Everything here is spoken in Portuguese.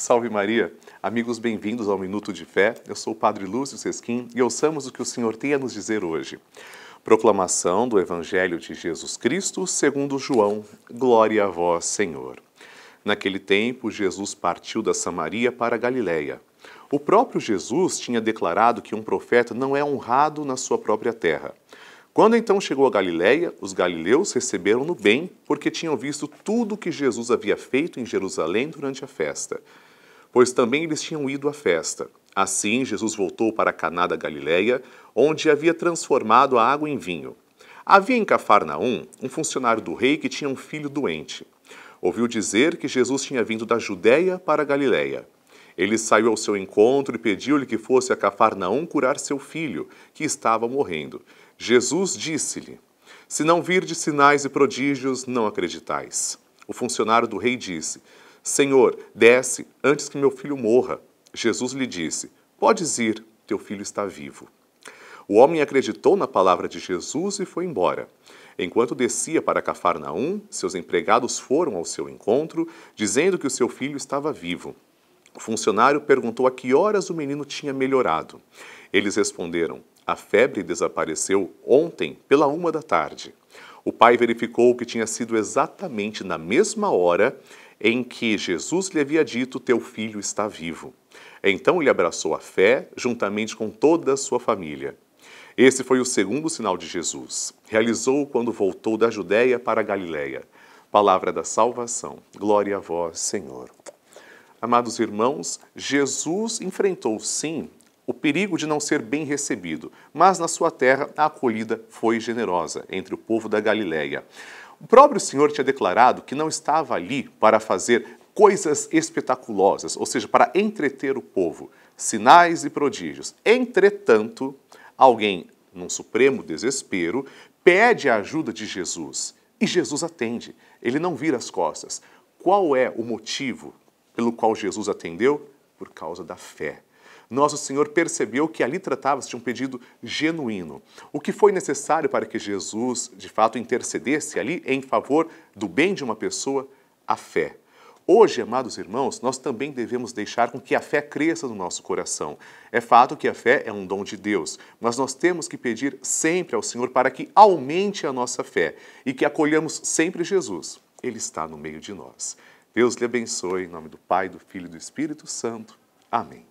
Salve Maria! Amigos, bem-vindos ao Minuto de Fé. Eu sou o Padre Lúcio Sesquim e ouçamos o que o Senhor tem a nos dizer hoje. Proclamação do Evangelho de Jesus Cristo segundo João. Glória a vós, Senhor. Naquele tempo, Jesus partiu da Samaria para a Galiléia. O próprio Jesus tinha declarado que um profeta não é honrado na sua própria terra. Quando então chegou a Galiléia, os galileus receberam-no bem, porque tinham visto tudo o que Jesus havia feito em Jerusalém durante a festa pois também eles tinham ido à festa. Assim, Jesus voltou para Caná da Galileia, onde havia transformado a água em vinho. Havia em Cafarnaum um funcionário do rei que tinha um filho doente. Ouviu dizer que Jesus tinha vindo da Judéia para a Galileia. Ele saiu ao seu encontro e pediu-lhe que fosse a Cafarnaum curar seu filho, que estava morrendo. Jesus disse-lhe: Se não virdes sinais e prodígios, não acreditais. O funcionário do rei disse: Senhor, desce antes que meu filho morra. Jesus lhe disse: Podes ir, teu filho está vivo. O homem acreditou na palavra de Jesus e foi embora. Enquanto descia para Cafarnaum, seus empregados foram ao seu encontro, dizendo que o seu filho estava vivo. O funcionário perguntou a que horas o menino tinha melhorado. Eles responderam: A febre desapareceu ontem, pela uma da tarde. O pai verificou que tinha sido exatamente na mesma hora em que Jesus lhe havia dito: Teu filho está vivo. Então ele abraçou a fé, juntamente com toda a sua família. Esse foi o segundo sinal de Jesus. Realizou-o quando voltou da Judéia para a Galiléia. Palavra da salvação. Glória a vós, Senhor. Amados irmãos, Jesus enfrentou sim o perigo de não ser bem recebido, mas na sua terra a acolhida foi generosa entre o povo da Galiléia. O próprio Senhor tinha declarado que não estava ali para fazer coisas espetaculosas, ou seja, para entreter o povo, sinais e prodígios. Entretanto, alguém, num supremo desespero, pede a ajuda de Jesus e Jesus atende. Ele não vira as costas. Qual é o motivo pelo qual Jesus atendeu? Por causa da fé. Nosso Senhor percebeu que ali tratava-se de um pedido genuíno. O que foi necessário para que Jesus, de fato, intercedesse ali em favor do bem de uma pessoa? A fé. Hoje, amados irmãos, nós também devemos deixar com que a fé cresça no nosso coração. É fato que a fé é um dom de Deus, mas nós temos que pedir sempre ao Senhor para que aumente a nossa fé e que acolhamos sempre Jesus. Ele está no meio de nós. Deus lhe abençoe em nome do Pai, do Filho e do Espírito Santo. Amém.